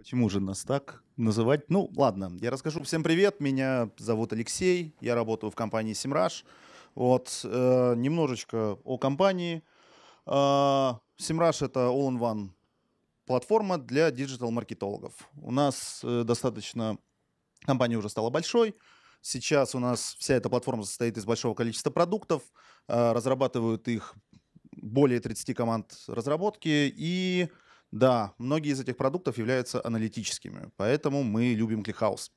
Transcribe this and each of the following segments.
Почему же нас так называть? Ну, ладно, я расскажу. Всем привет, меня зовут Алексей, я работаю в компании Simrush. Вот, э, немножечко о компании. Э, а, Simrush — это all-in-one платформа для диджитал-маркетологов. У нас э, достаточно... Компания уже стала большой, Сейчас у нас вся эта платформа состоит из большого количества продуктов, э, разрабатывают их более 30 команд разработки, и да, многие из этих продуктов являются аналитическими, поэтому мы любим кликхаус.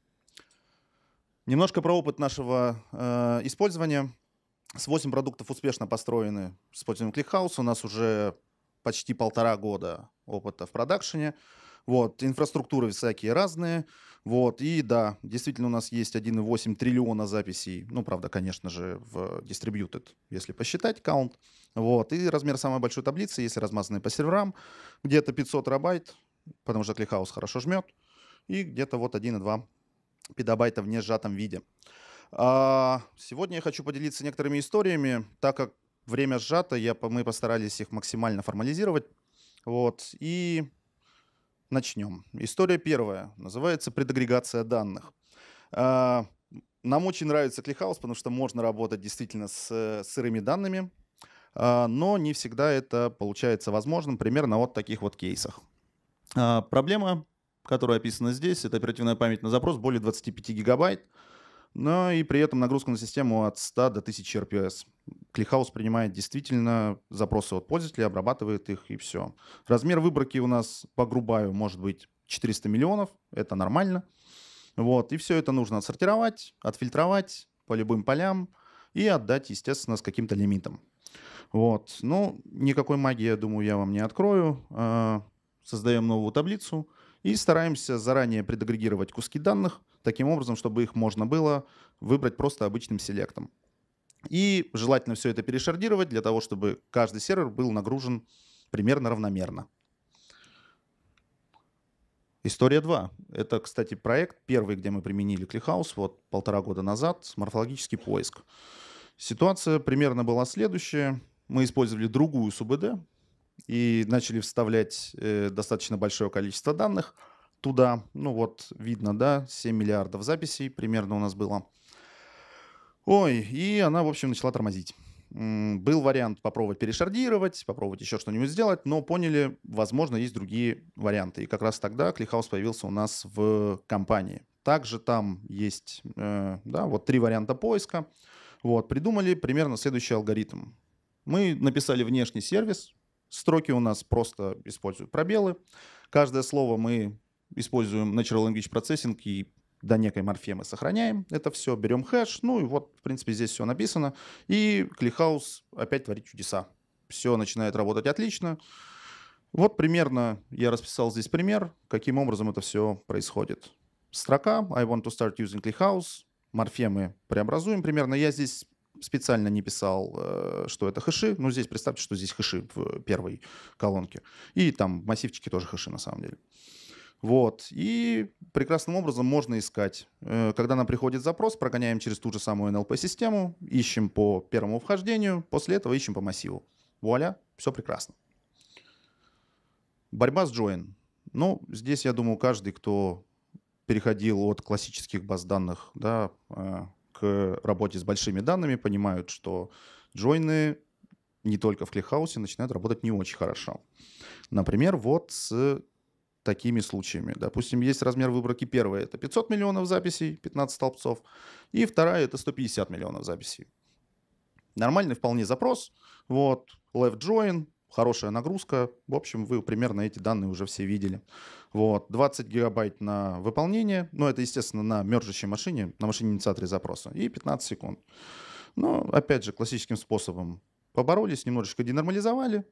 Немножко про опыт нашего э, использования. С 8 продуктов успешно построены с пользованием кликхауса. У нас уже почти полтора года опыта в продакшене. Вот, инфраструктуры всякие разные. Вот, и да, действительно у нас есть 1,8 триллиона записей, ну, правда, конечно же, в distributed, если посчитать count. Вот, и размер самой большой таблицы, если размазанные по серверам, где-то 500 терабайт, потому что кликхаус хорошо жмет, и где-то вот 1,2 петабайта в несжатом виде. А сегодня я хочу поделиться некоторыми историями, так как время сжато, я, мы постарались их максимально формализировать. Вот, и Начнем. История первая. Называется «Предагрегация данных». А, нам очень нравится ClickHouse, потому что можно работать действительно с э, сырыми данными, а, но не всегда это получается возможным, примерно вот таких вот кейсах. А, проблема, которая описана здесь, это оперативная память на запрос более 25 гигабайт но и при этом нагрузка на систему от 100 до 1000 RPS. Клихаус принимает действительно запросы от пользователей, обрабатывает их и все. Размер выборки у нас по грубаю может быть 400 миллионов, это нормально. Вот, и все это нужно отсортировать, отфильтровать по любым полям и отдать, естественно, с каким-то лимитом. Вот, ну, никакой магии, я думаю, я вам не открою. А, Создаем новую таблицу — и стараемся заранее предагрегировать куски данных таким образом, чтобы их можно было выбрать просто обычным селектом. И желательно все это перешардировать для того, чтобы каждый сервер был нагружен примерно равномерно. История 2. Это, кстати, проект первый, где мы применили Клихаус вот полтора года назад, морфологический поиск. Ситуация примерно была следующая. Мы использовали другую СУБД, и начали вставлять э, достаточно большое количество данных туда. Ну вот, видно, да, 7 миллиардов записей примерно у нас было. Ой, и она, в общем, начала тормозить. был вариант попробовать перешардировать, попробовать еще что-нибудь сделать, но поняли, возможно, есть другие варианты. И как раз тогда Клихаус появился у нас в компании. Также там есть, э, да, вот три варианта поиска. Вот, придумали примерно следующий алгоритм. Мы написали внешний сервис, Строки у нас просто используют пробелы. Каждое слово мы используем Natural Language Processing и до некой морфемы сохраняем это все, берем хэш, ну и вот, в принципе, здесь все написано. И Клихаус опять творит чудеса. Все начинает работать отлично. Вот примерно я расписал здесь пример, каким образом это все происходит. Строка I want to start using ClickHouse. Морфемы преобразуем примерно. Я здесь специально не писал, э, что это хэши. Ну, здесь представьте, что здесь хэши в первой колонке. И там массивчики тоже хэши на самом деле. Вот. И прекрасным образом можно искать. Э, когда нам приходит запрос, прогоняем через ту же самую NLP-систему, ищем по первому вхождению, после этого ищем по массиву. Вуаля, все прекрасно. Борьба с join. Ну, здесь, я думаю, каждый, кто переходил от классических баз данных да, э, к работе с большими данными, понимают, что джойны не только в клихаусе начинают работать не очень хорошо. Например, вот с такими случаями. Допустим, есть размер выборки. Первая — это 500 миллионов записей, 15 столбцов. И вторая — это 150 миллионов записей. Нормальный вполне запрос. Вот, left join, хорошая нагрузка. В общем, вы примерно эти данные уже все видели. Вот, 20 гигабайт на выполнение, ну это, естественно, на мержащей машине, на машине инициаторе запроса, и 15 секунд. Но, опять же, классическим способом поборолись, немножечко денормализовали,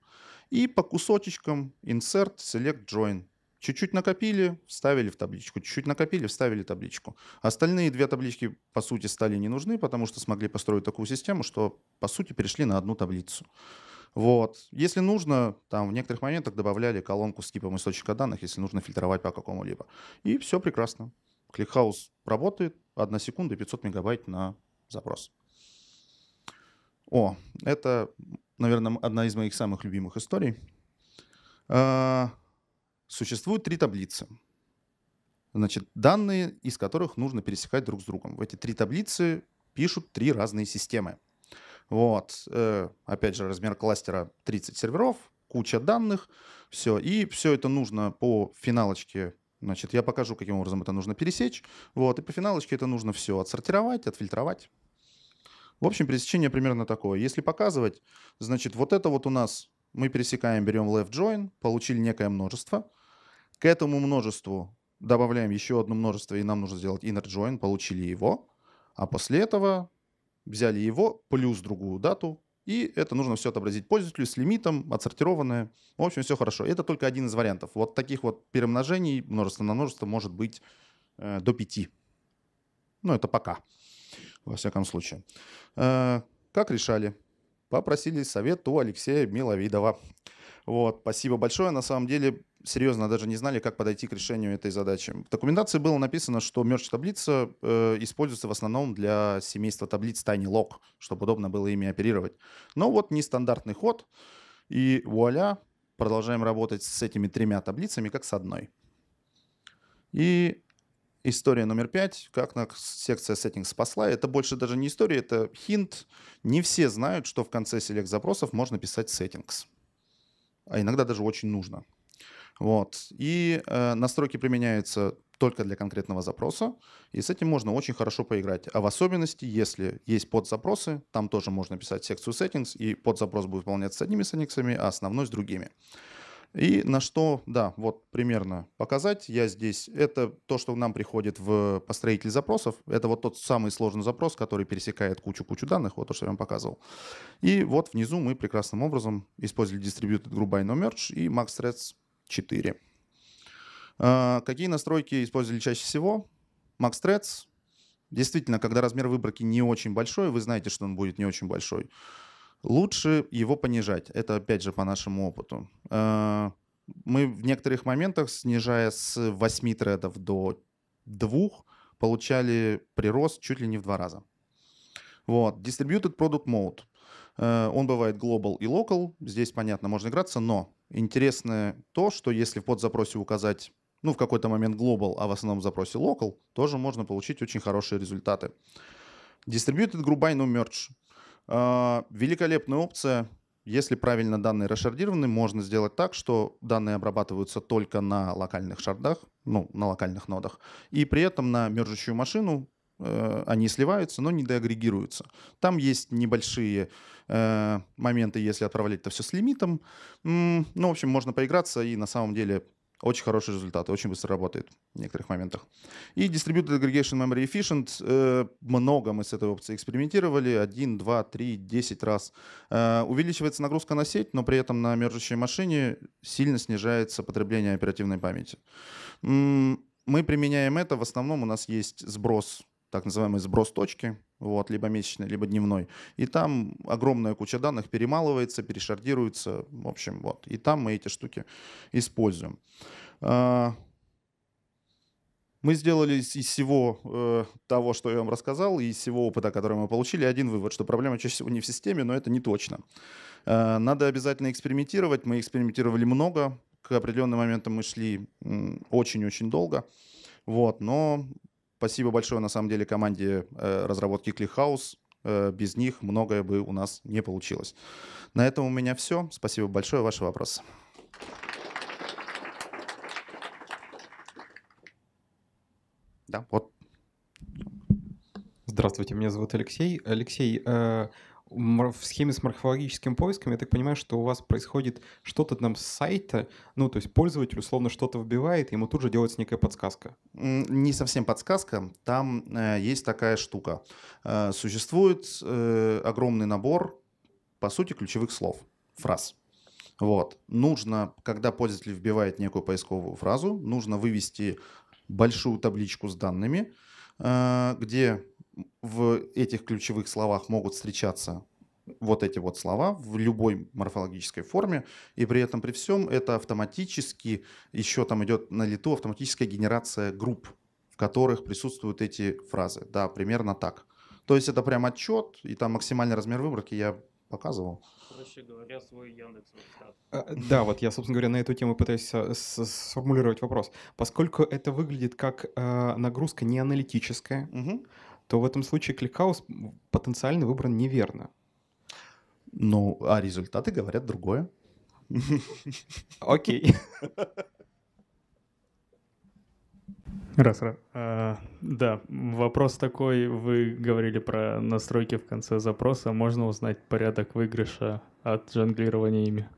и по кусочечкам insert, select, join. Чуть-чуть накопили, вставили в табличку, чуть-чуть накопили, вставили табличку. Остальные две таблички, по сути, стали не нужны, потому что смогли построить такую систему, что, по сути, перешли на одну таблицу. Вот. Если нужно, там в некоторых моментах добавляли колонку с типом источника данных, если нужно фильтровать по какому-либо. И все прекрасно. Кликхаус работает, одна секунда и 500 мегабайт на запрос. О, это, наверное, одна из моих самых любимых историй. А, существуют три таблицы. Значит, данные, из которых нужно пересекать друг с другом. В эти три таблицы пишут три разные системы. Вот, э, опять же, размер кластера 30 серверов, куча данных, все. И все это нужно по финалочке Значит, я покажу, каким образом это нужно пересечь. Вот, и по финалочке это нужно все отсортировать, отфильтровать. В общем, пересечение примерно такое. Если показывать, значит, вот это вот у нас мы пересекаем, берем left join, получили некое множество. К этому множеству добавляем еще одно множество, и нам нужно сделать inner join, получили его. А после этого взяли его плюс другую дату, и это нужно все отобразить пользователю с лимитом, отсортированное. В общем, все хорошо. Это только один из вариантов. Вот таких вот перемножений множество на множество может быть э, до 5. Ну, это пока, во всяком случае. Э, как решали? Попросили совет у Алексея Миловидова. Вот, спасибо большое. На самом деле, серьезно даже не знали, как подойти к решению этой задачи. В документации было написано, что мерч-таблица э, используется в основном для семейства таблиц Tiny Log, чтобы удобно было ими оперировать. Но вот нестандартный ход, и вуаля, продолжаем работать с этими тремя таблицами, как с одной. И история номер пять, как нас секция Settings спасла. Это больше даже не история, это хинт. Не все знают, что в конце Select запросов можно писать Settings. А иногда даже очень нужно. Вот. И э, настройки применяются только для конкретного запроса, и с этим можно очень хорошо поиграть. А в особенности, если есть подзапросы, там тоже можно писать секцию settings, и подзапрос будет выполняться с одними сетингсами, а основной с другими. И на что, да, вот примерно показать, я здесь, это то, что нам приходит в построитель запросов, это вот тот самый сложный запрос, который пересекает кучу-кучу данных, вот то, что я вам показывал. И вот внизу мы прекрасным образом использовали distributed group by no merge и max threads 4. А, какие настройки использовали чаще всего? MaxThreads. Действительно, когда размер выборки не очень большой, вы знаете, что он будет не очень большой, лучше его понижать. Это, опять же, по нашему опыту. А, мы в некоторых моментах, снижая с 8 тредов до 2, получали прирост чуть ли не в два раза. Вот. Distributed Product Mode. Э, он бывает global и local. Здесь, понятно, можно играться, но интересно то, что если в подзапросе указать ну, в какой-то момент global, а в основном в запросе local, тоже можно получить очень хорошие результаты. Distributed Group by No Merge. Э, великолепная опция. Если правильно данные расшардированы, можно сделать так, что данные обрабатываются только на локальных шардах, ну, на локальных нодах, и при этом на мержущую машину Э, они сливаются, но не деагрегируются. Там есть небольшие э, моменты, если отправлять это все с лимитом. Ну, в общем, можно поиграться, и на самом деле очень хорошие результаты, очень быстро работает в некоторых моментах. И Distributed Aggregation Memory Efficient, э, много мы с этой опцией экспериментировали, один, два, три, десять раз. Э, увеличивается нагрузка на сеть, но при этом на мержащей машине сильно снижается потребление оперативной памяти. Мы применяем это, в основном у нас есть сброс так называемый сброс точки, вот, либо месячный, либо дневной. И там огромная куча данных перемалывается, перешардируется, в общем, вот. И там мы эти штуки используем. А, мы сделали из всего э, того, что я вам рассказал, и из всего опыта, который мы получили, один вывод, что проблема чаще всего не в системе, но это не точно. Э, надо обязательно экспериментировать. Мы экспериментировали много. К определенным моментам мы шли очень-очень долго. Вот, но Спасибо большое, на самом деле, команде э, разработки ClickHouse. Э, без них многое бы у нас не получилось. На этом у меня все. Спасибо большое. Ваши вопросы. Да, вот. Здравствуйте, меня зовут Алексей. Алексей, э, в схеме с морфологическим поиском, я так понимаю, что у вас происходит что-то там с сайта, ну, то есть пользователь условно что-то вбивает, ему тут же делается некая подсказка. Не совсем подсказка, там э, есть такая штука. Э, существует э, огромный набор, по сути, ключевых слов, фраз. Вот. Нужно, когда пользователь вбивает некую поисковую фразу, нужно вывести большую табличку с данными, э, где в этих ключевых словах могут встречаться вот эти вот слова в любой морфологической форме, и при этом при всем это автоматически, еще там идет на лету автоматическая генерация групп, в которых присутствуют эти фразы. Да, примерно так. То есть это прям отчет, и там максимальный размер выборки я показывал. Проще говоря, свой Яндекс. А, да, вот я, собственно говоря, на эту тему пытаюсь сформулировать вопрос. Поскольку это выглядит как э, нагрузка не аналитическая, то в этом случае кликхаус потенциально выбран неверно. Ну, а результаты говорят другое. Окей. Раз, раз. А, да, вопрос такой. Вы говорили про настройки в конце запроса. Можно узнать порядок выигрыша от жонглирования ими?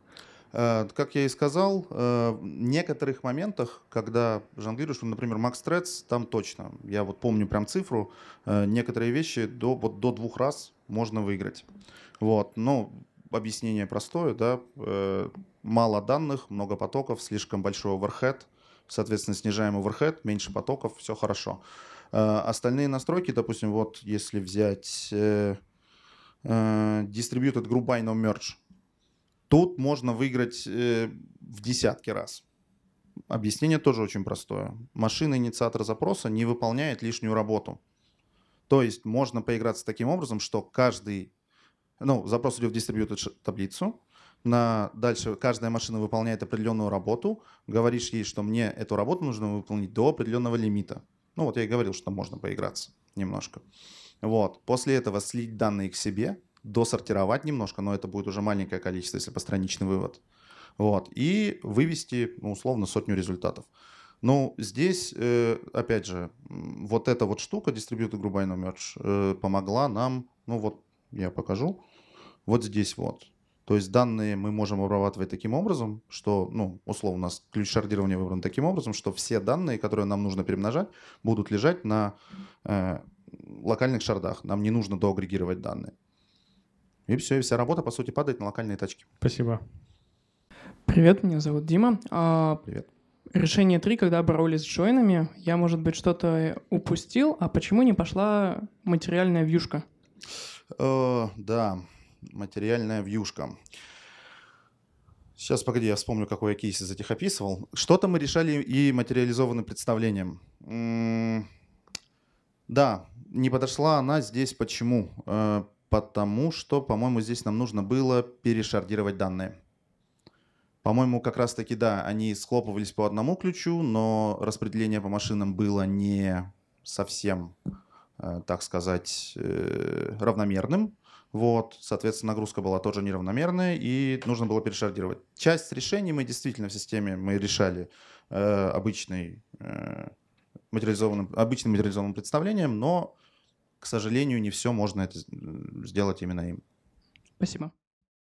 Э, как я и сказал, э, в некоторых моментах, когда жонглируешь, ну, например, Max Threads, там точно, я вот помню прям цифру, э, некоторые вещи до, вот до двух раз можно выиграть. Вот, но объяснение простое, да, мало данных, много потоков, слишком большой overhead. соответственно, снижаем overhead, меньше потоков, все хорошо. Остальные настройки, допустим, вот если взять Distributed Group Binome Merge, Тут можно выиграть э, в десятки раз. Объяснение тоже очень простое. Машина-инициатор запроса не выполняет лишнюю работу. То есть можно поиграться таким образом, что каждый, ну, запрос идет в distributed таблицу, на дальше каждая машина выполняет определенную работу, говоришь ей, что мне эту работу нужно выполнить до определенного лимита. Ну вот я и говорил, что можно поиграться немножко. Вот. После этого слить данные к себе, досортировать немножко, но это будет уже маленькое количество, если постраничный вывод. Вот, и вывести, ну, условно, сотню результатов. Ну, здесь, э, опять же, вот эта вот штука, Distributed Group Binomial Merge, помогла нам, ну вот я покажу, вот здесь вот. То есть данные мы можем обрабатывать таким образом, что, ну, условно, у нас ключ шардирования выбран таким образом, что все данные, которые нам нужно перемножать, будут лежать на э, локальных шардах. Нам не нужно доагрегировать данные. И все, и вся работа, по сути, падает на локальные тачки. Спасибо. Привет, меня зовут Дима. А, Привет. Решение 3, когда боролись с джойнами, я, может быть, что-то упустил, а почему не пошла материальная вьюшка? Э, да, материальная вьюшка. Сейчас, погоди, я вспомню, какой я кейс из этих описывал. Что-то мы решали и материализованным представлением. М -м да, не подошла она здесь почему? Э, потому что, по-моему, здесь нам нужно было перешардировать данные. По-моему, как раз-таки, да, они схлопывались по одному ключу, но распределение по машинам было не совсем, э, так сказать, э, равномерным. Вот, соответственно, нагрузка была тоже неравномерная, и нужно было перешардировать. Часть решений мы действительно в системе мы решали э, обычной, э, материализованным, обычным материализованным представлением, но к сожалению, не все можно это сделать именно им. Спасибо.